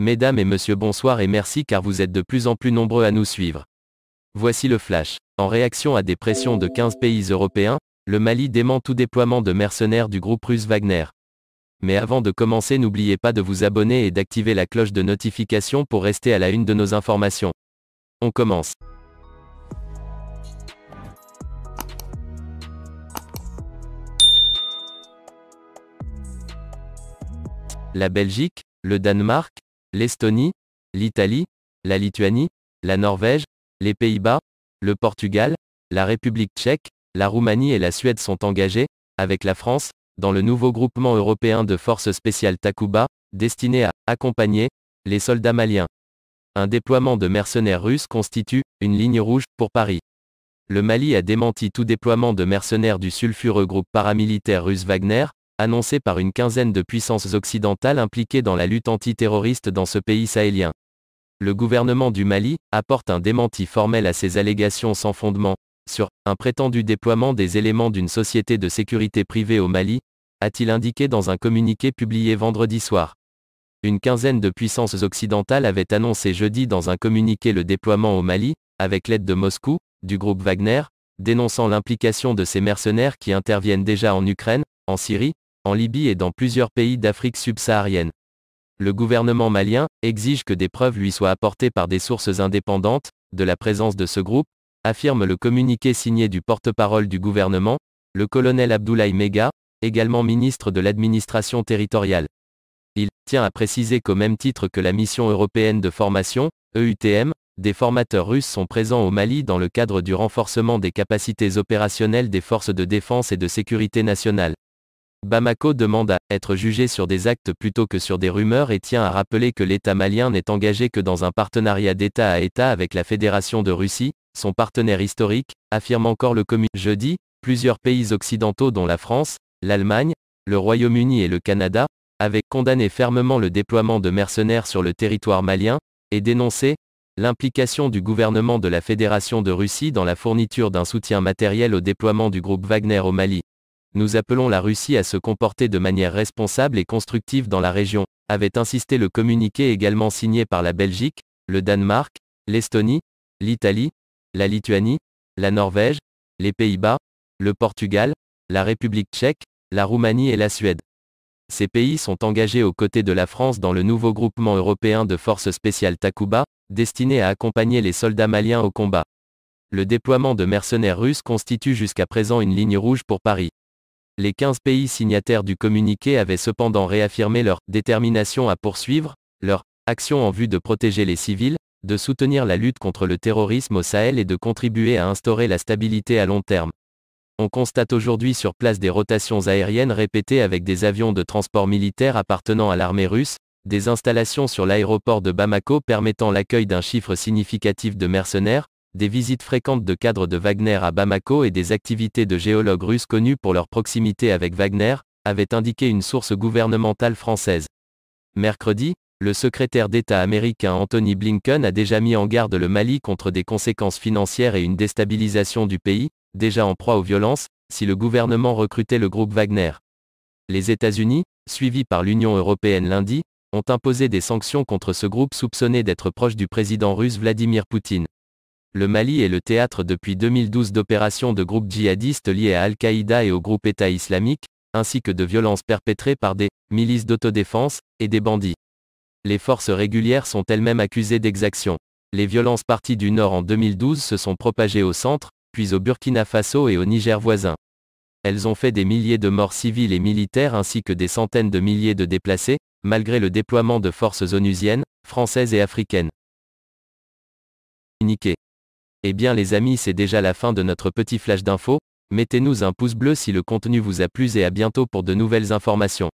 Mesdames et messieurs, bonsoir et merci car vous êtes de plus en plus nombreux à nous suivre. Voici le flash. En réaction à des pressions de 15 pays européens, le Mali dément tout déploiement de mercenaires du groupe russe Wagner. Mais avant de commencer, n'oubliez pas de vous abonner et d'activer la cloche de notification pour rester à la une de nos informations. On commence. La Belgique, le Danemark, l'Estonie, l'Italie, la Lituanie, la Norvège, les Pays-Bas, le Portugal, la République tchèque, la Roumanie et la Suède sont engagés, avec la France, dans le nouveau groupement européen de forces spéciales Takuba, destiné à accompagner les soldats maliens. Un déploiement de mercenaires russes constitue une ligne rouge pour Paris. Le Mali a démenti tout déploiement de mercenaires du sulfureux groupe paramilitaire russe Wagner, annoncé par une quinzaine de puissances occidentales impliquées dans la lutte antiterroriste dans ce pays sahélien. Le gouvernement du Mali apporte un démenti formel à ces allégations sans fondement, sur un prétendu déploiement des éléments d'une société de sécurité privée au Mali, a-t-il indiqué dans un communiqué publié vendredi soir. Une quinzaine de puissances occidentales avaient annoncé jeudi dans un communiqué le déploiement au Mali, avec l'aide de Moscou, du groupe Wagner, dénonçant l'implication de ces mercenaires qui interviennent déjà en Ukraine, en Syrie, en Libye et dans plusieurs pays d'Afrique subsaharienne. Le gouvernement malien exige que des preuves lui soient apportées par des sources indépendantes de la présence de ce groupe, affirme le communiqué signé du porte-parole du gouvernement, le colonel Abdoulaye Mega, également ministre de l'administration territoriale. Il tient à préciser qu'au même titre que la mission européenne de formation, EUTM, des formateurs russes sont présents au Mali dans le cadre du renforcement des capacités opérationnelles des forces de défense et de sécurité nationale. Bamako demande à être jugé sur des actes plutôt que sur des rumeurs et tient à rappeler que l'État malien n'est engagé que dans un partenariat d'État à État avec la Fédération de Russie, son partenaire historique, affirme encore le commun. Jeudi, plusieurs pays occidentaux dont la France, l'Allemagne, le Royaume-Uni et le Canada, avaient condamné fermement le déploiement de mercenaires sur le territoire malien, et dénoncé l'implication du gouvernement de la Fédération de Russie dans la fourniture d'un soutien matériel au déploiement du groupe Wagner au Mali. Nous appelons la Russie à se comporter de manière responsable et constructive dans la région, avait insisté le communiqué également signé par la Belgique, le Danemark, l'Estonie, l'Italie, la Lituanie, la Norvège, les Pays-Bas, le Portugal, la République tchèque, la Roumanie et la Suède. Ces pays sont engagés aux côtés de la France dans le nouveau groupement européen de forces spéciales Takuba, destiné à accompagner les soldats maliens au combat. Le déploiement de mercenaires russes constitue jusqu'à présent une ligne rouge pour Paris. Les 15 pays signataires du communiqué avaient cependant réaffirmé leur détermination à poursuivre leur action en vue de protéger les civils, de soutenir la lutte contre le terrorisme au Sahel et de contribuer à instaurer la stabilité à long terme. On constate aujourd'hui sur place des rotations aériennes répétées avec des avions de transport militaire appartenant à l'armée russe, des installations sur l'aéroport de Bamako permettant l'accueil d'un chiffre significatif de mercenaires, des visites fréquentes de cadres de Wagner à Bamako et des activités de géologues russes connus pour leur proximité avec Wagner, avaient indiqué une source gouvernementale française. Mercredi, le secrétaire d'État américain Anthony Blinken a déjà mis en garde le Mali contre des conséquences financières et une déstabilisation du pays, déjà en proie aux violences, si le gouvernement recrutait le groupe Wagner. Les États-Unis, suivis par l'Union européenne lundi, ont imposé des sanctions contre ce groupe soupçonné d'être proche du président russe Vladimir Poutine. Le Mali est le théâtre depuis 2012 d'opérations de groupes djihadistes liés à Al-Qaïda et au groupe État islamique, ainsi que de violences perpétrées par des milices d'autodéfense et des bandits. Les forces régulières sont elles-mêmes accusées d'exactions. Les violences parties du nord en 2012 se sont propagées au centre, puis au Burkina Faso et au Niger voisin. Elles ont fait des milliers de morts civiles et militaires ainsi que des centaines de milliers de déplacés, malgré le déploiement de forces onusiennes, françaises et africaines. Eh bien les amis c'est déjà la fin de notre petit flash d'info, mettez-nous un pouce bleu si le contenu vous a plu et à bientôt pour de nouvelles informations.